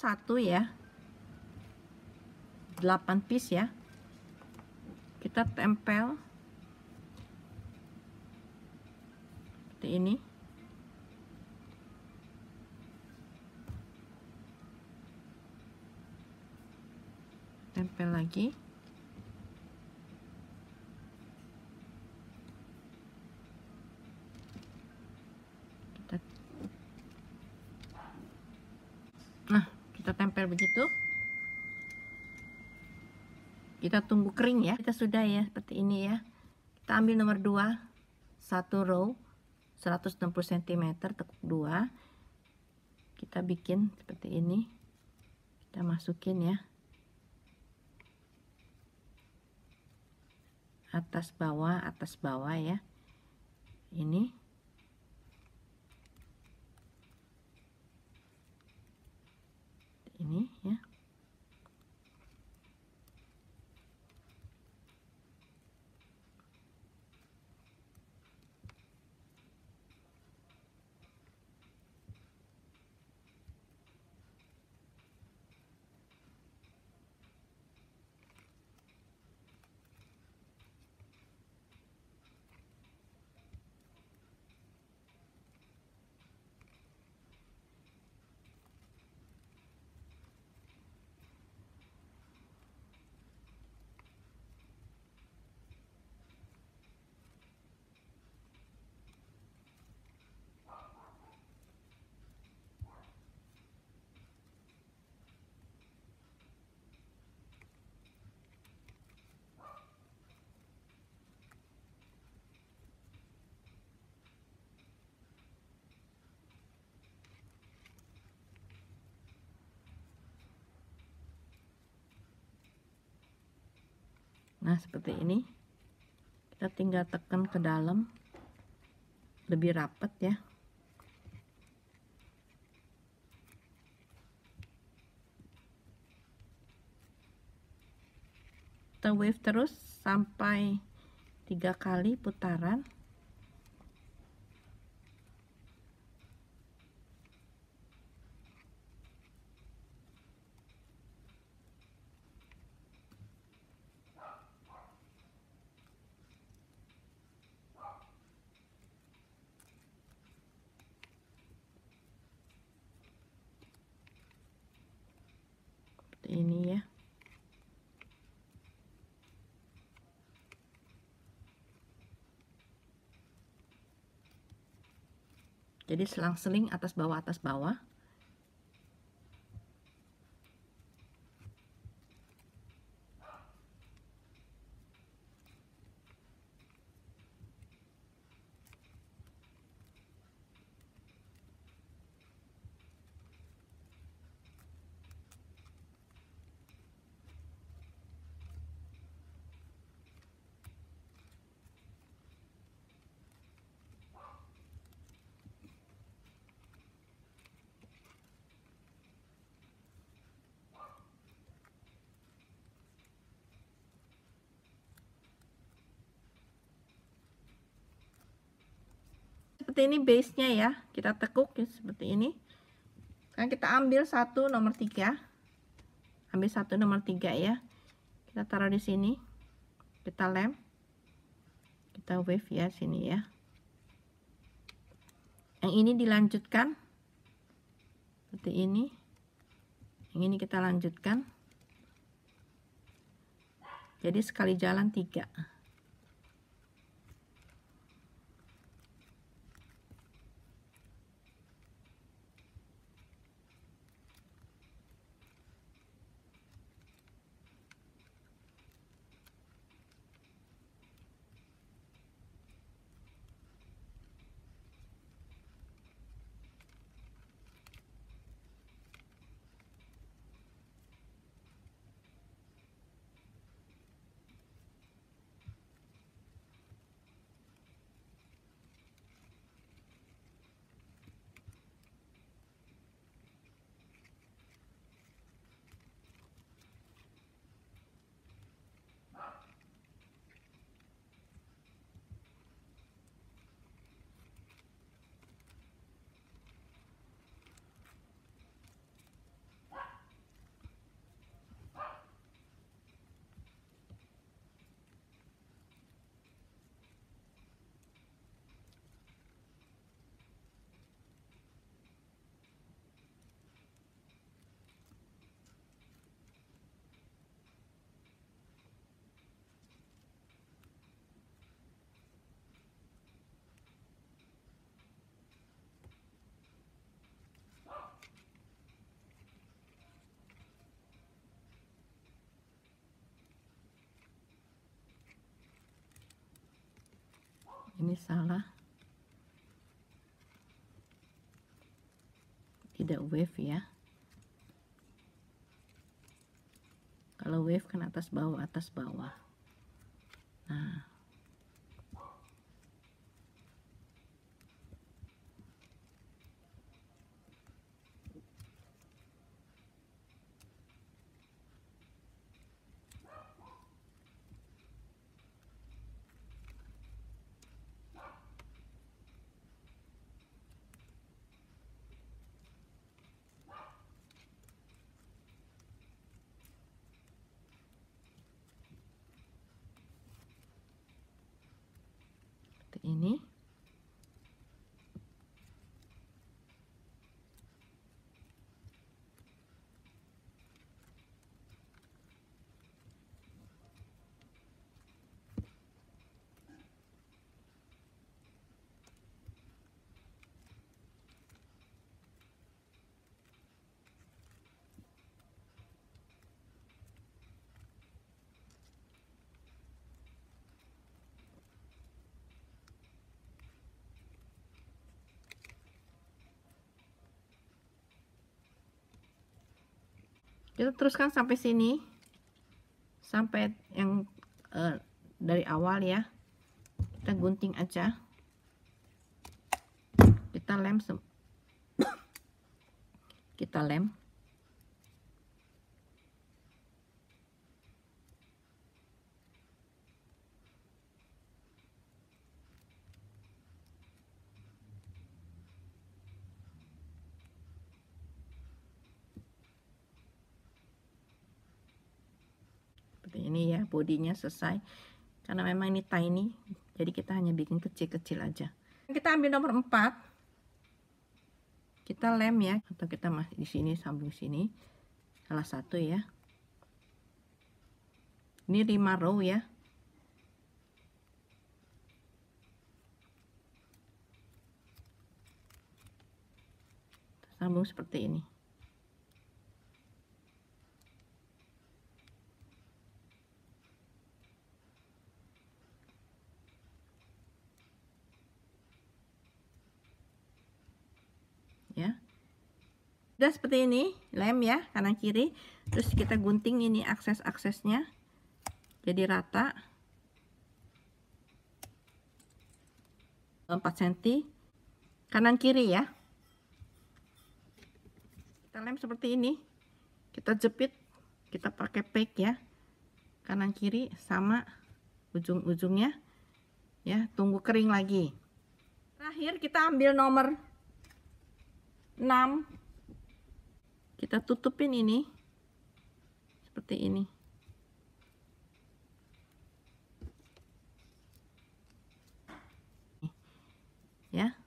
satu ya 8 piece ya kita tempel seperti ini tempel lagi nempel begitu kita tunggu kering ya kita sudah ya seperti ini ya kita ambil nomor 2 satu row 160 cm tekuk 2 kita bikin seperti ini kita masukin ya atas bawah atas bawah ya ini nah seperti ini kita tinggal tekan ke dalam lebih rapat ya kita wave terus sampai tiga kali putaran ini ya jadi selang-seling atas bawah atas bawah seperti ini base-nya ya kita tekuk ya, seperti ini kan kita ambil satu nomor tiga ambil satu nomor tiga ya kita taruh di sini kita lem kita wave ya sini ya yang ini dilanjutkan seperti ini yang ini kita lanjutkan jadi sekali jalan tiga ini salah tidak wave ya kalau wave kan atas bawah atas bawah nah kita teruskan sampai sini sampai yang uh, dari awal ya kita gunting aja kita lem kita lem ini ya bodinya selesai karena memang ini tiny jadi kita hanya bikin kecil-kecil aja kita ambil nomor 4 kita lem ya atau kita masih di sini sambung sini salah satu ya ini 5 row ya sambung seperti ini sudah seperti ini lem ya kanan kiri terus kita gunting ini akses-aksesnya jadi rata 4 cm kanan kiri ya kita lem seperti ini kita jepit kita pakai peg ya kanan kiri sama ujung-ujungnya ya tunggu kering lagi terakhir kita ambil nomor 6 kita tutupin ini seperti ini ya